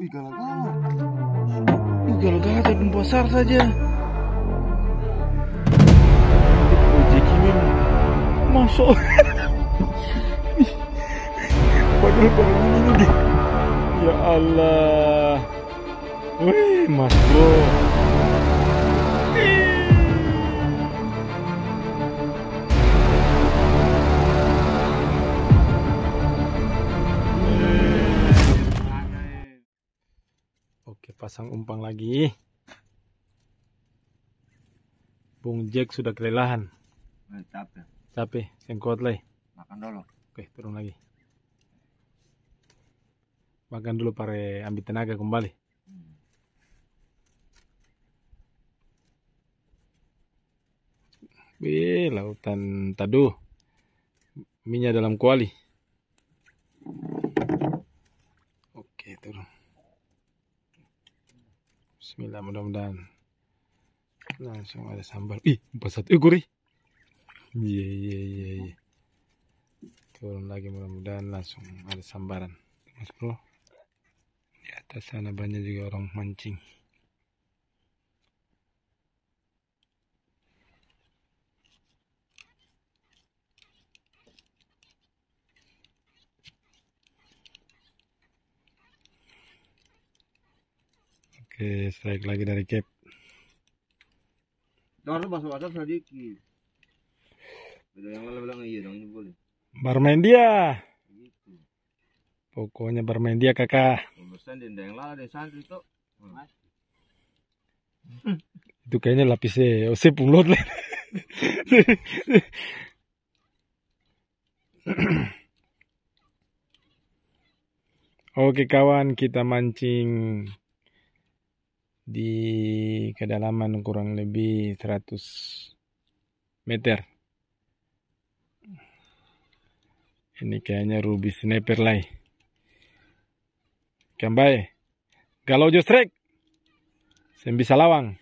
Wih galak-galak. Wih galak-galak kayak pasar saja. Ojeki men. Masuk. Padahal baru ini lagi. Ya Allah. Wih, Mas Bro. Wih. pasang umpang lagi Bung Jack sudah kelelahan eh, capek. capek capek kuat lagi. makan dulu oke turun lagi makan dulu pare ambil tenaga kembali hmm. Wih, lautan tadu minyak dalam kuali oke turun Bismillah mudah-mudahan langsung nah, ada sambal. Ih, empat satu. Ih, eh, gurih. Iya, iya, iya, iya. Turun lagi mudah-mudahan langsung ada sambaran. Mas Bro. Di atas sana banyak juga orang mancing. Oke, strike lagi dari Cap. Jangan masuk atas sedikit. Iya. Beda yang belakang iya dong, boleh. Bermain dia. Gitu. Pokoknya bermain dia kakak. Bosan di yang lalu di santri itu, tuh. Hmm. Itu kayaknya lapisnya Osip pulot lah. Oke kawan, kita mancing di kedalaman kurang lebih 100 meter. Ini kayaknya ruby sniper lah. kembali ya. Kalau ya. jostrek. Sembisa lawang.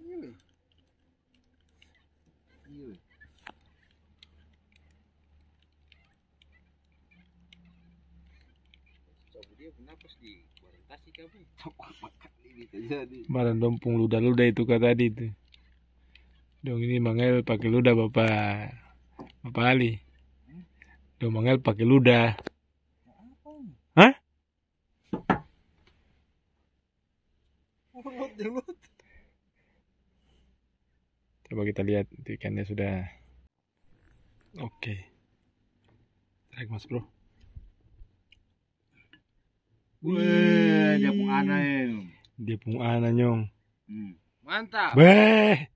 dia kenapa di dompung luda-luda itu kata tadi itu. Dong ini mangel pakai luda bapak. Bapak Ali. Dong mangel pakai luda. Hah? Coba kita lihat ikannya sudah oke. Okay. Terima mas bro. Wih, dia pung ana ya, Dia pung ana nyong. Hmm. Mantap. Beh.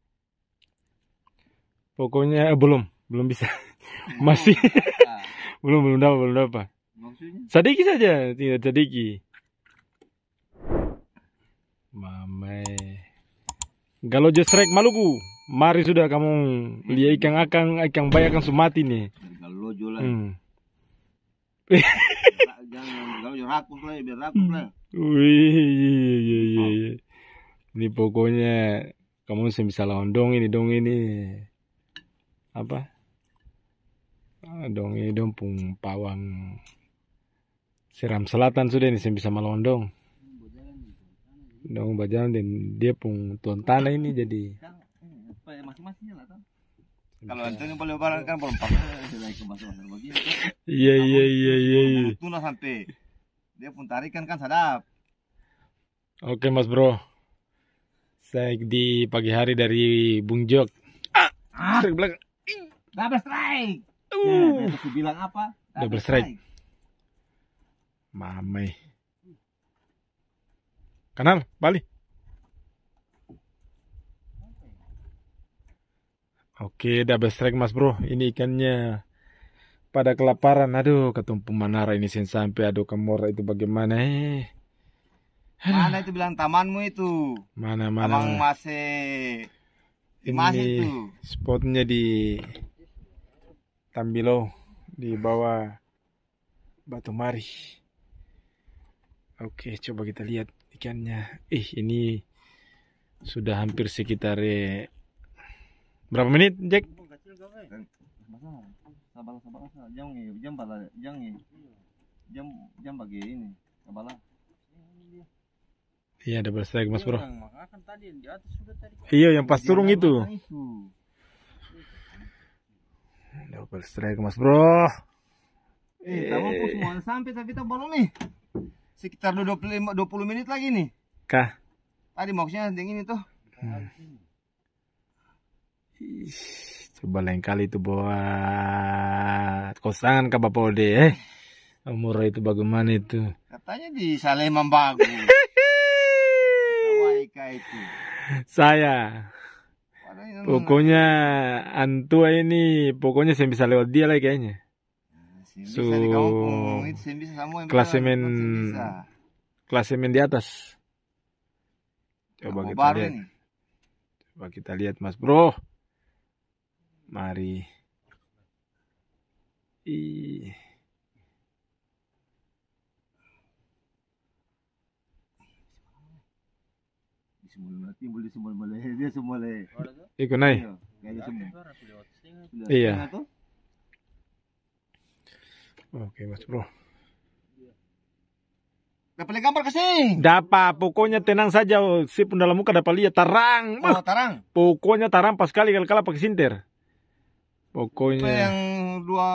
Pokoknya eh, belum, belum bisa. Masih belum belum dapat belum dapat. Maksudnya? Sadiki saja, tidak sadiki. Mame. Galo jesrek Maluku, mari sudah kamu lihat hmm. ikan akang, ikan bayakan sumati nih. Galo jola. Hmm lah, ya, biar rakus hmm. lah. Wih, iya, iya, iya, Ini pokoknya kamu bisa lawan dong ini dong ini apa ah, dong ini dong pung pawang seram selatan sudah ini bisa melawan dong dong bajalan dan dia pung tuan tanah ini jadi kan, eh, ya, masing-masingnya lah kan? Kalau antonio boleh lebaran kan perempat. Iya, iya iya iya iya. Tuna sampai dia pun tarikan kan sadap. Oke Mas Bro. Saya di pagi hari dari Bung Jok. Ah, ah. strike belakang. Double strike. Uh. Ya, bilang apa? Double, Double strike. strike. Mamai. Kanal, balik. Oke, double strike mas bro. Ini ikannya pada kelaparan. Aduh, ketumpu manara ini sin sampai. Aduh, kamora itu bagaimana? Eh. Mana itu bilang tamanmu itu? Mana mana? Taman masih. Masih itu. Spotnya di Tambilo di bawah batu mari. Oke, coba kita lihat ikannya. Ih, ini sudah hampir sekitar eh, Berapa menit, Jack? jam jam jam jam bagi ini, Iya, ada strike Mas Bro. Iya, yang pas turun itu. Double strike Mas Bro. Eh, tahu eh. sampai tapi kita belum nih. Sekitar 25 20 menit lagi nih. Kah? Tadi maksudnya yang ini tuh. Hmm coba lain kali itu buat kosangan ke Bapak Ode eh. Umur itu bagaimana itu? Katanya di Salemang bagus. Saya. Pokoknya Antua ini, pokoknya saya bisa lewat dia lah kayaknya. Nah, so, klasemen klasemen di atas. Coba kita lihat. Coba kita lihat Mas Bro mari i Iku nai. Iya. Oke, Mas Bro. Dapat gambar kasih. Dapat, pokoknya tenang saja. Si pun dalam muka dapat lihat terang. Oh, terang. Pokoknya terang pas kali kalau kalah pakai sinter. Pokoknya yang dua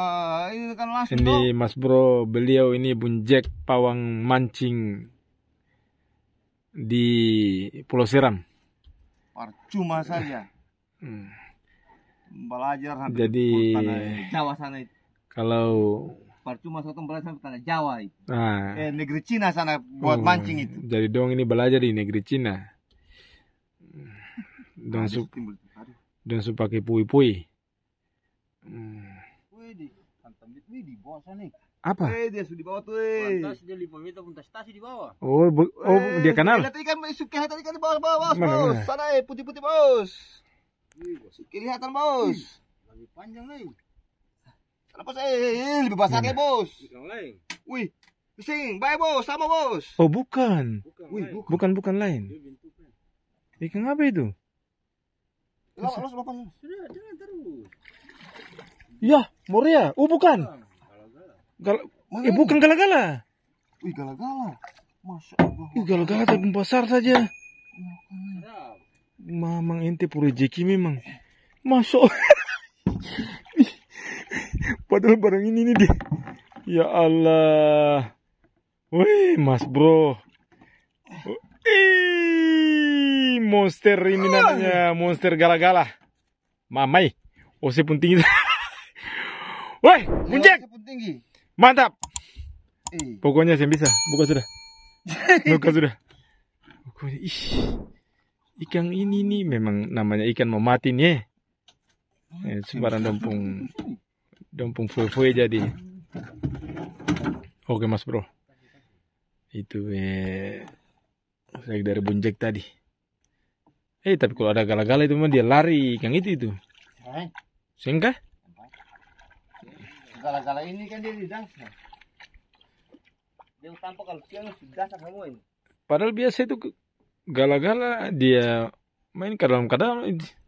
kan ini kan langsung. Ini Mas Bro, beliau ini Bun Jack pawang mancing di Pulau Seram Percuma saja. Hmm. Belajar sampai Jadi, Jawa sana itu. Kalau percuma satu belajar sampai tanah Jawa itu. Nah. Eh, negeri Cina sana buat oh, mancing itu. Jadi dong ini belajar di negeri Cina. Hmm. Dong su, dong su pakai pui-pui. Hmm. Wih, di bawah sana Apa? dia sudah di tuh. Pantas dia lima pun di bawah. Oh, oh dia kenal. Lihat kan, suka tadi kan di bawah bawah bos. Mana, eh, putih-putih bos. Kelihatan bos. Lagi panjang nih. Eh, eh, eh lebih besar ya bos. lain. Wih, Sing, bye bos, sama bos. Oh bukan. Bukan, Wih, bukan. bukan, lain. Ikan apa itu? Lo, lo, lo, Ya, Moria. Oh, bukan. eh, bukan gala-gala. Ih, gala-gala. Masya Allah. gala-gala pasar saja. Mamang ente puri rezeki memang. masuk, Padahal barang ini nih dia. Ya Allah. Wih, Mas Bro. Ih, monster ini namanya monster gala-gala. Mamai. Ose pun tinggi. Woi, bunjek. Mantap. Eh. Pokoknya saya bisa. Buka sudah. Buka sudah. Pokoknya ih. Ikan ini nih memang namanya ikan mau mati Eh, sembarang dompung dompung fue jadi. Oke, Mas Bro. Itu eh saya dari bunjek tadi. Eh, tapi kalau ada galak galak itu memang dia lari ikan itu itu. Sengkah? gala-gala ini kan dia dasar. Dia tampak kalau siang dasar semua ini. Padahal biasa itu gala-gala dia main ke dalam kadang-kadang